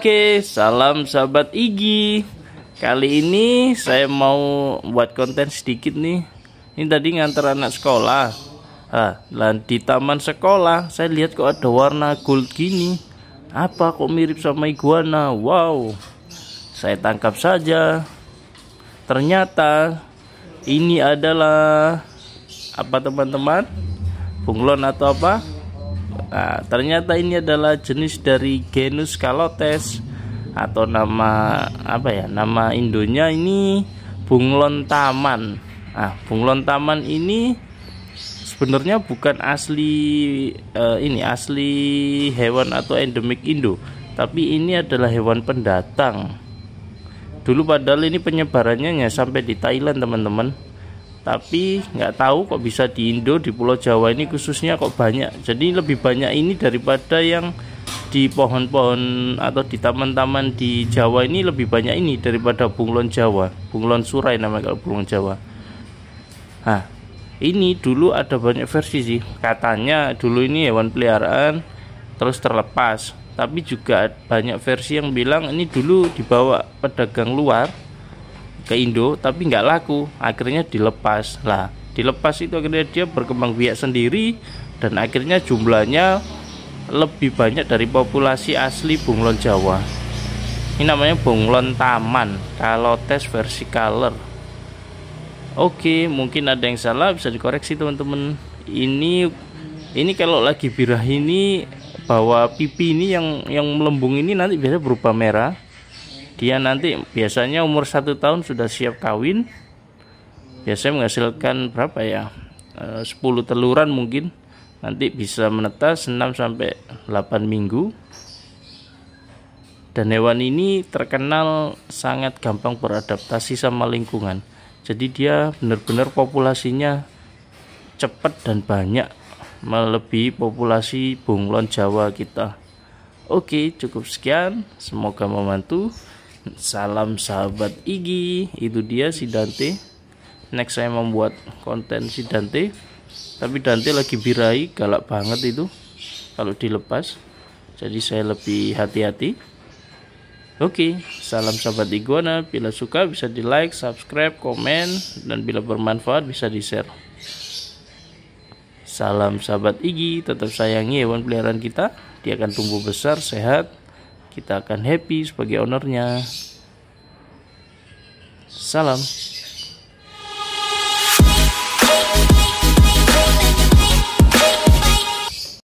Oke, salam sahabat Igi. Kali ini saya mau buat konten sedikit nih. Ini tadi ngantar anak sekolah. Ah, dan di taman sekolah saya lihat kok ada warna gold gini. Apa kok mirip sama iguana? Wow. Saya tangkap saja. Ternyata ini adalah apa teman-teman? Bunglon atau apa? Nah, ternyata ini adalah jenis dari genus kalotes atau nama apa ya? Nama indonya ini bunglon taman. ah bunglon taman ini sebenarnya bukan asli eh, ini asli hewan atau endemik Indo, tapi ini adalah hewan pendatang. Dulu padahal ini penyebarannya sampai di Thailand, teman-teman tapi nggak tahu kok bisa di Indo di Pulau Jawa ini khususnya kok banyak jadi lebih banyak ini daripada yang di pohon-pohon atau di taman-taman di Jawa ini lebih banyak ini daripada bunglon Jawa bunglon surai namanya kalau bunglon Jawa nah ini dulu ada banyak versi sih katanya dulu ini hewan peliharaan terus terlepas tapi juga banyak versi yang bilang ini dulu dibawa pedagang luar ke Indo tapi nggak laku akhirnya dilepas lah dilepas itu akhirnya dia berkembang biak sendiri dan akhirnya jumlahnya lebih banyak dari populasi asli bunglon Jawa ini namanya bunglon taman kalau tes versi color oke mungkin ada yang salah bisa dikoreksi teman-teman ini ini kalau lagi birah ini bahwa pipi ini yang yang melembung ini nanti biasanya berupa merah dia nanti biasanya umur satu tahun sudah siap kawin biasanya menghasilkan berapa ya eh, Sepuluh 10 teluran mungkin nanti bisa menetas 6 sampai 8 minggu dan hewan ini terkenal sangat gampang beradaptasi sama lingkungan jadi dia benar-benar populasinya cepat dan banyak melebihi populasi bunglon Jawa kita. Oke, cukup sekian. Semoga membantu. Salam sahabat Igi. Itu dia si Dante. Next saya membuat konten si Dante. Tapi Dante lagi birahi galak banget itu kalau dilepas. Jadi saya lebih hati-hati. Oke, salam sahabat iguana. Bila suka bisa di like, subscribe, komen, dan bila bermanfaat bisa di share. Salam sahabat Igi, tetap sayangi hewan peliharaan kita. Dia akan tumbuh besar, sehat, kita akan happy sebagai ownernya salam